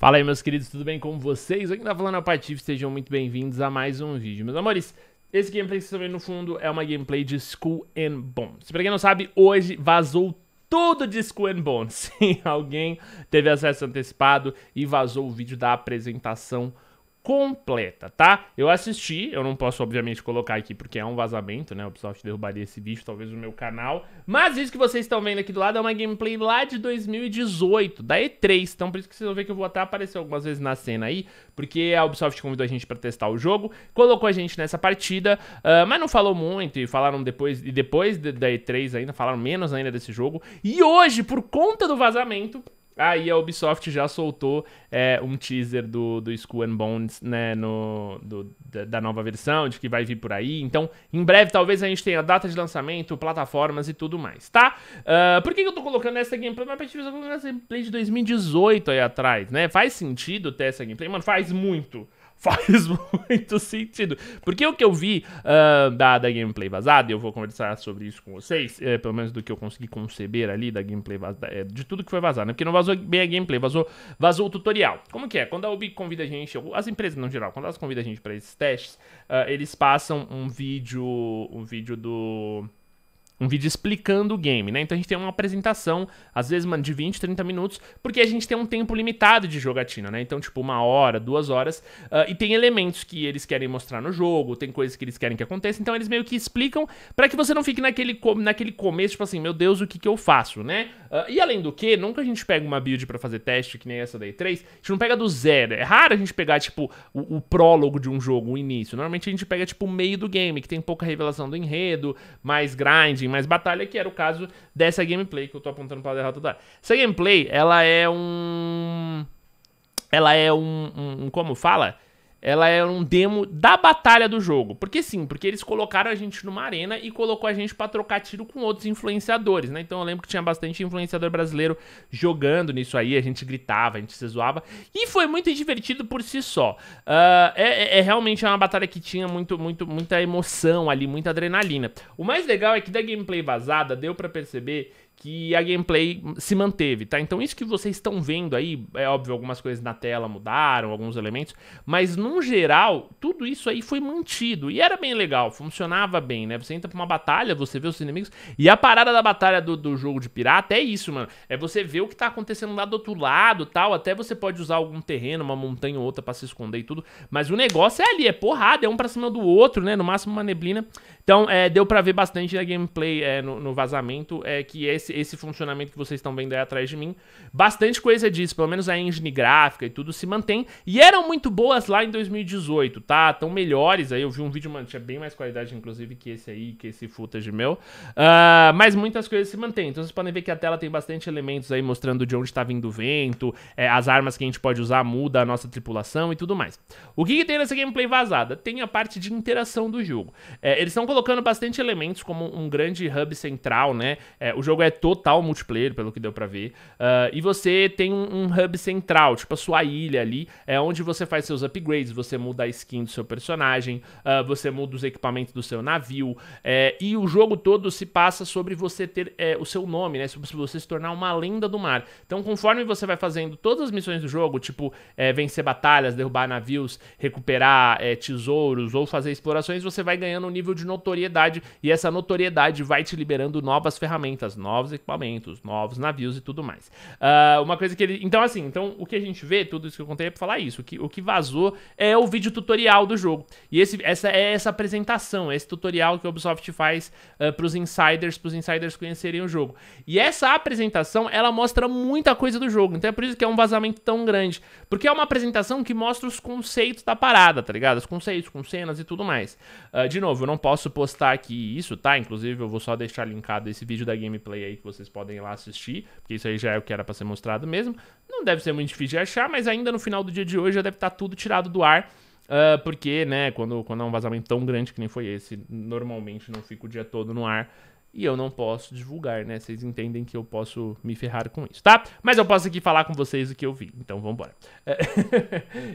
Fala aí, meus queridos, tudo bem com vocês? Aqui tá falando é o Patife, sejam muito bem-vindos a mais um vídeo. Meus amores, esse gameplay que vocês estão vendo no fundo é uma gameplay de Skull and Bones. Pra quem não sabe, hoje vazou tudo de Skull and Bones. Sim, alguém teve acesso antecipado e vazou o vídeo da apresentação completa, tá? Eu assisti, eu não posso obviamente colocar aqui porque é um vazamento, né? O Ubisoft derrubaria esse vídeo, talvez o meu canal. Mas isso que vocês estão vendo aqui do lado é uma gameplay lá de 2018, da E3. Então por isso que vocês vão ver que eu vou até aparecer algumas vezes na cena aí, porque a Ubisoft convidou a gente para testar o jogo, colocou a gente nessa partida, uh, mas não falou muito e falaram depois e depois da E3 ainda falaram menos ainda desse jogo. E hoje, por conta do vazamento, Aí ah, a Ubisoft já soltou é, um teaser do, do Skull and Bones, né, no, do, da nova versão, de que vai vir por aí. Então, em breve, talvez a gente tenha data de lançamento, plataformas e tudo mais, tá? Uh, por que, que eu tô colocando essa gameplay? Mas pra gente colocando essa gameplay de 2018 aí atrás, né? Faz sentido ter essa gameplay? Mano, faz muito faz muito sentido. Porque o que eu vi uh, da, da gameplay vazada, eu vou conversar sobre isso com vocês, é, pelo menos do que eu consegui conceber ali da gameplay vazada, é, de tudo que foi vazado, né? Porque não vazou bem a gameplay, vazou, vazou o tutorial. Como que é? Quando a Ubi convida a gente, ou as empresas no geral, quando elas convidam a gente para esses testes, uh, eles passam um vídeo, um vídeo do um vídeo explicando o game, né? Então a gente tem uma apresentação, às vezes, mano, de 20, 30 minutos, porque a gente tem um tempo limitado de jogatina, né? Então, tipo, uma hora, duas horas, uh, e tem elementos que eles querem mostrar no jogo, tem coisas que eles querem que aconteça, então eles meio que explicam para que você não fique naquele, naquele começo, tipo assim, meu Deus, o que que eu faço, né? Uh, e além do que, nunca a gente pega uma build para fazer teste, que nem essa da E3, a gente não pega do zero, é raro a gente pegar, tipo, o, o prólogo de um jogo, o início, normalmente a gente pega, tipo, o meio do game, que tem pouca revelação do enredo, mais grinding, mais batalha, que era o caso dessa gameplay que eu tô apontando para a derrota da. Essa gameplay, ela é um ela é um, um, um como fala? ela é um demo da batalha do jogo. Porque sim, porque eles colocaram a gente numa arena e colocou a gente para trocar tiro com outros influenciadores, né? Então eu lembro que tinha bastante influenciador brasileiro jogando nisso aí, a gente gritava, a gente se zoava. E foi muito divertido por si só. Uh, é, é, realmente uma batalha que tinha muito, muito, muita emoção ali, muita adrenalina. O mais legal é que da gameplay vazada deu para perceber que a gameplay se manteve, tá? Então isso que vocês estão vendo aí, é óbvio, algumas coisas na tela mudaram, alguns elementos, mas no num geral, tudo isso aí foi mantido. E era bem legal, funcionava bem, né? Você entra pra uma batalha, você vê os inimigos. E a parada da batalha do, do jogo de pirata é isso, mano. É você ver o que tá acontecendo lá do outro lado tal. Até você pode usar algum terreno, uma montanha ou outra para se esconder e tudo. Mas o negócio é ali, é porrada, é um pra cima do outro, né? No máximo uma neblina. Então, é, deu pra ver bastante na gameplay, é, no, no, vazamento, é que esse, esse funcionamento que vocês estão vendo aí atrás de mim, bastante coisa disso. Pelo menos a engine gráfica e tudo se mantém. E eram muito boas lá em 2018, tá? Tão melhores. Aí eu vi um vídeo, mano, tinha bem mais qualidade, inclusive, que esse aí, que esse footage meu. Uh, mas muitas coisas se mantêm. Então vocês podem ver que a tela tem bastante elementos aí mostrando de onde tá vindo o vento, é, as armas que a gente pode usar muda a nossa tripulação e tudo mais. O que, que tem nessa gameplay vazada? Tem a parte de interação do jogo. É, eles estão colocando bastante elementos como um grande hub central, né? É, o jogo é total multiplayer, pelo que deu pra ver. Uh, e você tem um, um hub central, tipo a sua ilha ali, é onde você faz seus upgrades, você muda a skin do seu personagem, uh, você muda os equipamentos do seu navio, é, e o jogo todo se passa sobre você ter é, o seu nome, né? Sobre você se tornar uma lenda do mar. Então, conforme você vai fazendo todas as missões do jogo, tipo é, vencer batalhas, derrubar navios, recuperar é, tesouros ou fazer explorações, você vai ganhando um nível de notoriedade e essa notoriedade vai te liberando novas ferramentas, novos equipamentos, novos navios e tudo mais. Uh, uma coisa que ele. Então, assim, então o que a gente vê, tudo isso que eu contei é pra falar isso. O que, o que vazou é o vídeo tutorial do jogo. E esse, essa é essa apresentação, é esse tutorial que a Ubisoft faz uh, eh, para os insiders, para os insiders conhecerem o jogo. E essa apresentação, ela mostra muita coisa do jogo, então é por isso que é um vazamento tão grande, porque é uma apresentação que mostra os conceitos da parada, tá ligado? Os conceitos com cenas e tudo mais. Uh, de novo, eu não posso postar aqui isso, tá? Inclusive, eu vou só deixar linkado esse vídeo da gameplay aí que vocês podem ir lá assistir, porque isso aí já é o que era para ser mostrado mesmo. Não deve ser muito difícil de achar, mas ainda no final do dia de hoje já deve estar tá tudo tirado do ar ar. Uh, ah, porque, né, quando, quando é um vazamento tão grande que nem foi esse, normalmente não fica o dia todo no ar. E eu não posso divulgar, né? Vocês entendem que eu posso me ferrar com isso, tá? Mas eu posso aqui falar com vocês o que eu vi, então vambora. É.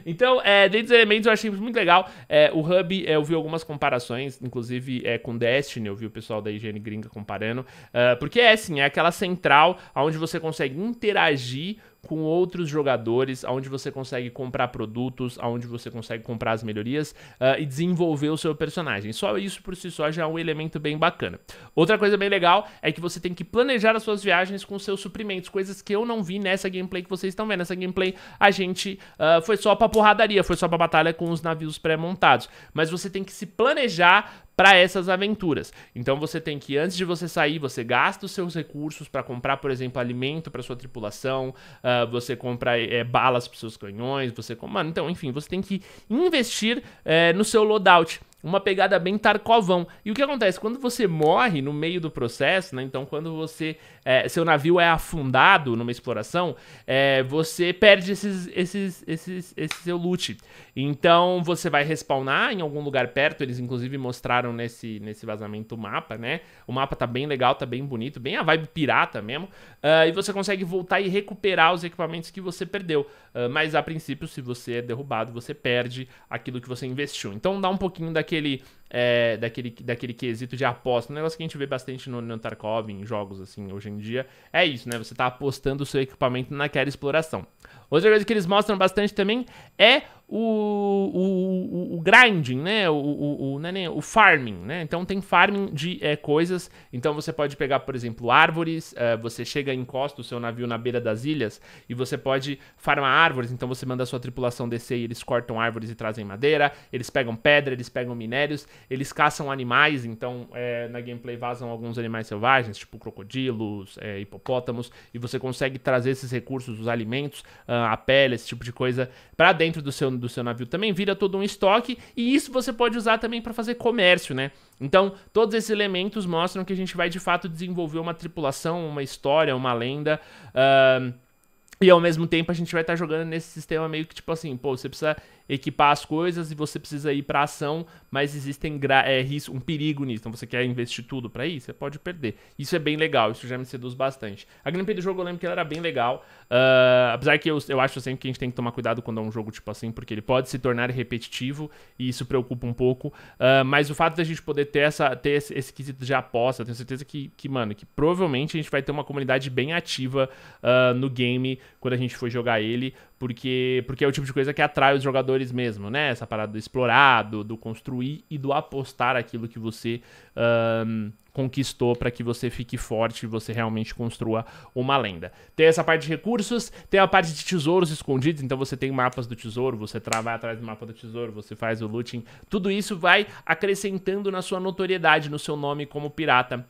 então, é, dentre elementos eu achei muito legal. É, o Hub, é, eu vi algumas comparações, inclusive é, com Destiny, eu vi o pessoal da higiene Gringa comparando. Uh, porque é assim, é aquela central onde você consegue interagir com outros jogadores, aonde você consegue comprar produtos, aonde você consegue comprar as melhorias uh, e desenvolver o seu personagem. Só isso por si só já é um elemento bem bacana. Outra coisa bem legal é que você tem que planejar as suas viagens com seus suprimentos, coisas que eu não vi nessa gameplay que vocês estão vendo. Nessa gameplay a gente uh, foi só pra porradaria, foi só pra batalha com os navios pré-montados. Mas você tem que se planejar para essas aventuras. Então você tem que antes de você sair, você gasta os seus recursos para comprar, por exemplo, alimento para sua tripulação, uh, você compra é, balas para seus canhões, você, mano, então, enfim, você tem que investir é, no seu loadout uma pegada bem tarcovão. E o que acontece? Quando você morre no meio do processo, né? Então, quando você. É, seu navio é afundado numa exploração, é, você perde esses, esses, esses, esse seu loot. Então você vai respawnar em algum lugar perto. Eles inclusive mostraram nesse, nesse vazamento o mapa, né? O mapa tá bem legal, tá bem bonito, bem a vibe pirata mesmo. Uh, e você consegue voltar e recuperar os equipamentos que você perdeu. Uh, mas a princípio, se você é derrubado, você perde aquilo que você investiu. Então dá um pouquinho daquele daquele é, daquele, daquele quesito de aposta. Um negócio que a gente vê bastante no, no Tarkov, em jogos assim, hoje em dia, é isso, né? Você tá apostando o seu equipamento naquela exploração. Outra coisa que eles mostram bastante também é o, o, o, grinding, né? O, o, o, é o farming, né? Então tem farming de é, coisas. Então você pode pegar, por exemplo, árvores. É, você chega e encosta o seu navio na beira das ilhas e você pode farmar árvores. Então você manda a sua tripulação descer e eles cortam árvores e trazem madeira. Eles pegam pedra, eles pegam minérios, eles caçam animais. Então é, na gameplay vazam alguns animais selvagens, tipo crocodilos, eh, hipopótamos. E você consegue trazer esses recursos, os alimentos, ah, a pele, esse tipo de coisa, para dentro do seu dentro do seu navio também vira todo um estoque e isso você pode usar também para fazer comércio, né? Então, todos esses elementos mostram que a gente vai de fato desenvolver uma tripulação, uma história, uma lenda. Uh e ao mesmo tempo a gente vai estar tá jogando nesse sistema meio que tipo assim, pô, você precisa equipar as coisas e você precisa ir para ação, mas existem é, risco, um perigo nisso. Então você quer investir tudo para ir, você pode perder. Isso é bem legal, isso já me seduz bastante. A gameplay do jogo eu lembro que ela era bem legal, uh, apesar que eu, eu acho sempre que a gente tem que tomar cuidado quando é um jogo tipo assim, porque ele pode se tornar repetitivo e isso preocupa um pouco. Uh, mas o fato da gente poder ter, essa, ter esse, esse quesito de aposta, eu tenho certeza que, que, mano, que provavelmente a gente vai ter uma comunidade bem ativa uh, no game quando a gente for jogar ele, porque, porque é o tipo de coisa que atrai os jogadores mesmo, né? Essa parada do explorar, do, do construir e do apostar aquilo que você um, conquistou para que você fique forte e você realmente construa uma lenda. Tem essa parte de recursos, tem a parte de tesouros escondidos, então você tem mapas do tesouro, você vai atrás do mapa do tesouro, você faz o looting, tudo isso vai acrescentando na sua notoriedade, no seu nome como pirata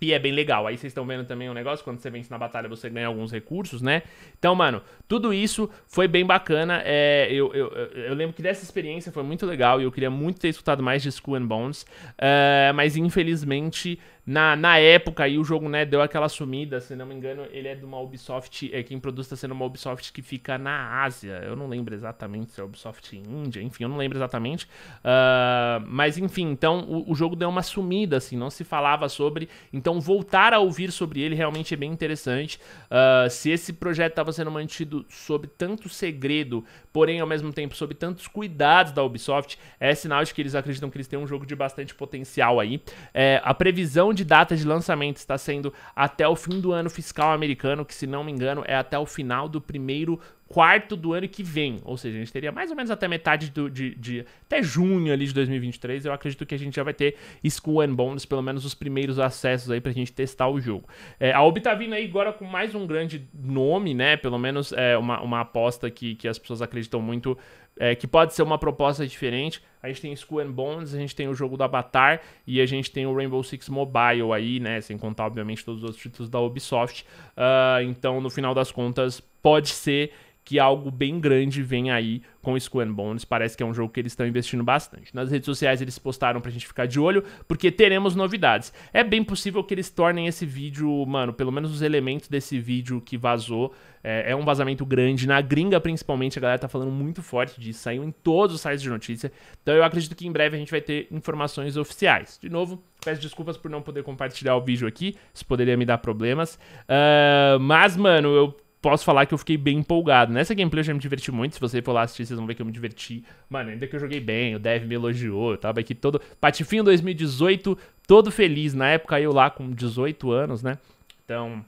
e é bem legal. Aí vocês estão vendo também um negócio, quando você vence na batalha, você ganha alguns recursos, né? Então, mano, tudo isso foi bem bacana. É, eu, eu, eu lembro que dessa experiência foi muito legal e eu queria muito ter escutado mais de School and Bones. É, mas infelizmente na, na época aí o jogo, né, deu aquela sumida, se não me engano, ele é de uma Ubisoft, é quem produz está sendo uma Ubisoft que fica na Ásia. Eu não lembro exatamente se é Ubisoft Índia, enfim, eu não lembro exatamente. Uh, mas enfim, então o, o, jogo deu uma sumida, assim, não se falava sobre. Então voltar a ouvir sobre ele realmente é bem interessante. Uh, se esse projeto estava sendo mantido sob tanto segredo, porém ao mesmo tempo sob tantos cuidados da Ubisoft, é sinal de que eles acreditam que eles têm um jogo de bastante potencial aí. É, a previsão de data de lançamento está sendo até o fim do ano fiscal americano, que se não me engano é até o final do primeiro quarto do ano que vem. Ou seja, a gente teria mais ou menos até metade do, de, de, até junho ali de 2023. Eu acredito que a gente já vai ter School and Bones, pelo menos os primeiros acessos aí pra gente testar o jogo. É, a Obi tá vindo aí agora com mais um grande nome, né? Pelo menos é, uma, uma aposta que, que as pessoas acreditam muito é, que pode ser uma proposta diferente. A gente tem School and Bones, a gente tem o jogo do Avatar e a gente tem o Rainbow Six Mobile aí, né? Sem contar, obviamente, todos os outros títulos da Ubisoft. Uh, então, no final das contas, pode ser que algo bem grande venha aí com Skull Bones. Parece que é um jogo que eles estão investindo bastante. Nas redes sociais eles postaram pra gente ficar de olho, porque teremos novidades. É bem possível que eles tornem esse vídeo, mano, pelo menos os elementos desse vídeo que vazou. É, é um vazamento grande. Na gringa, principalmente, a galera tá falando muito forte disso. Saiu em todos os sites de notícia. Então eu acredito que em breve a gente vai ter informações oficiais. De novo, peço desculpas por não poder compartilhar o vídeo aqui. Isso poderia me dar problemas. Uh, mas, mano, eu posso falar que eu fiquei bem empolgado. Nessa gameplay eu já me diverti muito. Se você for lá assistir, vocês vão ver que eu me diverti. Mano, ainda que eu joguei bem, o Dev me elogiou. Eu tava aqui todo. Patifinho 2018, todo feliz. Na época eu lá com 18 anos, né? Então.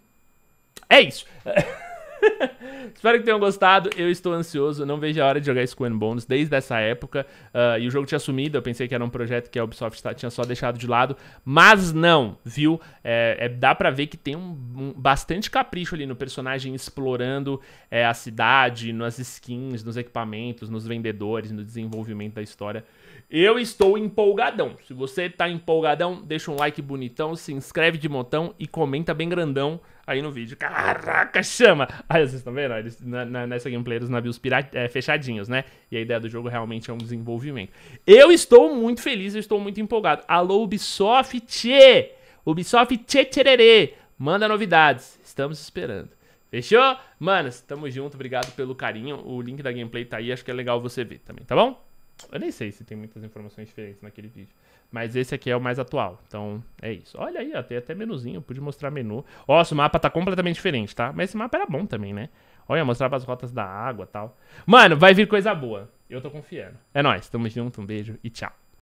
É isso. Espero que tenham gostado. Eu estou ansioso. Não vejo a hora de jogar Skull Bones desde essa época. Uh, e o jogo tinha sumido. Eu pensei que era um projeto que a Ubisoft tá, tinha só deixado de lado. Mas não, viu? É, é dá pra ver que tem um, um, bastante capricho ali no personagem explorando é, a cidade, nas skins, nos equipamentos, nos vendedores, no desenvolvimento da história. Eu estou empolgadão. Se você tá empolgadão, deixa um like bonitão, se inscreve de montão e comenta bem grandão aí no vídeo. Caraca, chama! Aí vocês estão vendo? Eles, na, né, na, né, nessa né, gameplay os navios pirat, é, fechadinhos, né? E a ideia do jogo realmente é um desenvolvimento. Eu estou muito feliz, eu estou muito empolgado. Alô, Ubisoft! Tchê! Ubisoft tchê Manda novidades, estamos esperando. Fechou? Manos, tamo junto, obrigado pelo carinho. O link da gameplay tá aí, acho que é legal você ver também, tá bom? Eu nem sei se tem muitas informações diferentes naquele vídeo. Mas esse aqui é o mais atual. Então, é isso. Olha aí, ó, tem até menuzinho. Eu pude mostrar menu. Nossa, o mapa tá completamente diferente, tá? Mas esse mapa era bom também, né? Olha, mostrava as rotas da água e tal. Mano, vai vir coisa boa. Eu tô confiando. É nóis. Tamo junto. Um beijo e tchau.